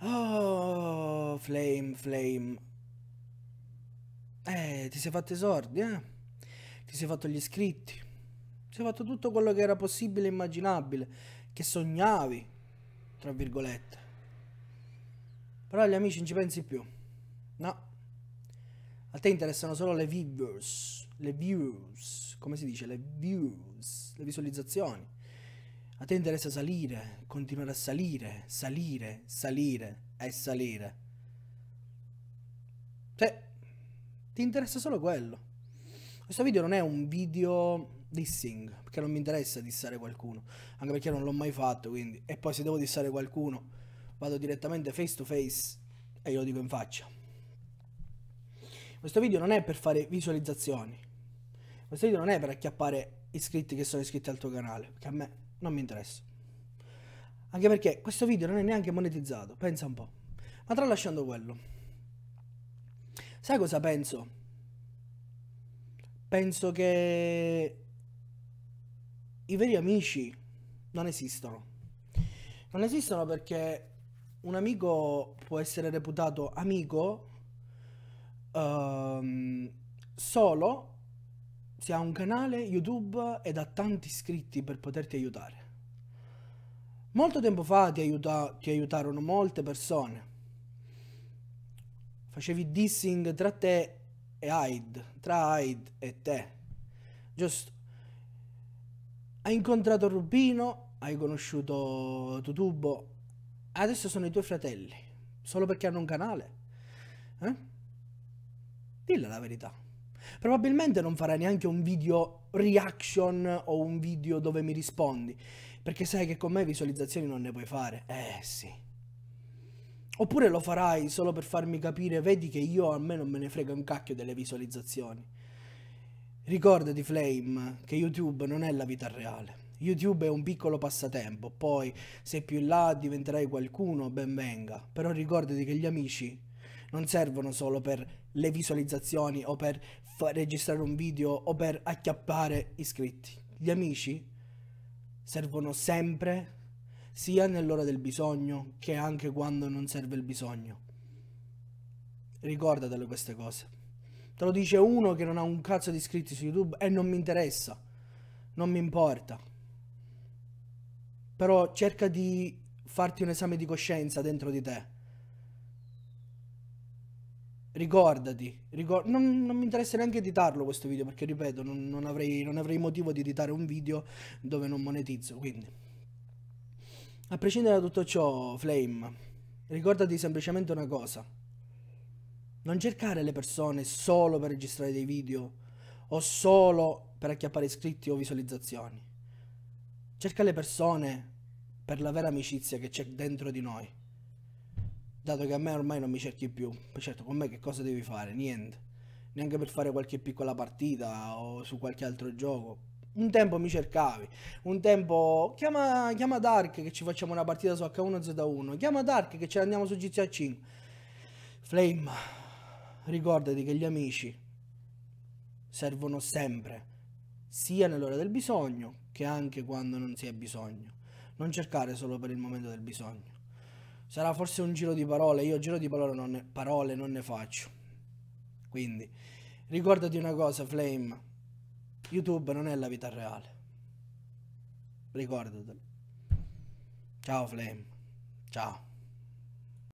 Oh, Flame, Flame. Eh, ti sei fatto esordi, eh? Ti sei fatto gli iscritti. Ti sei fatto tutto quello che era possibile e immaginabile. Che sognavi, tra virgolette. Però agli amici non ci pensi più. No. A te interessano solo le viewers. Le views. Come si dice? Le views. Le visualizzazioni. A te interessa salire, continuare a salire, salire, salire e salire. Cioè, ti interessa solo quello. Questo video non è un video dissing, perché non mi interessa dissare qualcuno, anche perché non l'ho mai fatto, quindi... E poi se devo dissare qualcuno, vado direttamente face to face e glielo dico in faccia. Questo video non è per fare visualizzazioni, questo video non è per acchiappare iscritti che sono iscritti al tuo canale, perché a me non mi interessa. Anche perché questo video non è neanche monetizzato, pensa un po'. Ma tralasciando quello, sai cosa penso? Penso che i veri amici non esistono. Non esistono perché un amico può essere reputato amico um, solo se ha un canale YouTube ed ha tanti iscritti per poterti aiutare. Molto tempo fa ti, aiuta ti aiutarono molte persone. Facevi dissing tra te e Hyde, tra Hyde e te. Giusto. Hai incontrato Rubino, hai conosciuto Tutubo, adesso sono i tuoi fratelli, solo perché hanno un canale. Eh? Dilla la verità. Probabilmente non farai neanche un video reaction o un video dove mi rispondi, perché sai che con me visualizzazioni non ne puoi fare. Eh sì. Oppure lo farai solo per farmi capire, vedi che io a me non me ne frega un cacchio delle visualizzazioni. Ricordati Flame che YouTube non è la vita reale. YouTube è un piccolo passatempo, poi se più in là diventerai qualcuno, ben venga. Però ricordati che gli amici non servono solo per le visualizzazioni o per registrare un video o per acchiappare iscritti. Gli amici servono sempre sia nell'ora del bisogno che anche quando non serve il bisogno. Ricordatele queste cose. Te lo dice uno che non ha un cazzo di iscritti su YouTube e non mi interessa. Non mi importa. Però cerca di farti un esame di coscienza dentro di te Ricordati, ricor non, non, mi interessa neanche editarlo questo video perché ripeto, non, non, avrei, non avrei motivo di editare un video dove non monetizzo, quindi... A prescindere da tutto ciò, Flame, ricordati semplicemente una cosa. Non cercare le persone solo per registrare dei video o solo per acchiappare iscritti o visualizzazioni. Cerca le persone per la vera amicizia che c'è dentro di noi dato che a me ormai non mi cerchi più. Poi certo, con me che cosa devi fare? Niente. Neanche per fare qualche piccola partita o su qualche altro gioco. Un tempo mi cercavi, un tempo chiama, chiama Dark che ci facciamo una partita su H1Z1, chiama Dark che ce ne andiamo su GTA 5. Flame, ricordati che gli amici servono sempre, sia nell'ora del bisogno che anche quando non si ha bisogno. Non cercare solo per il momento del bisogno. Sarà forse un giro di parole, io giro di parole non ne, parole non ne faccio. Quindi, ricordati una cosa, Flame. YouTube non è la vita reale. Ricordatelo. Ciao Flame. Ciao.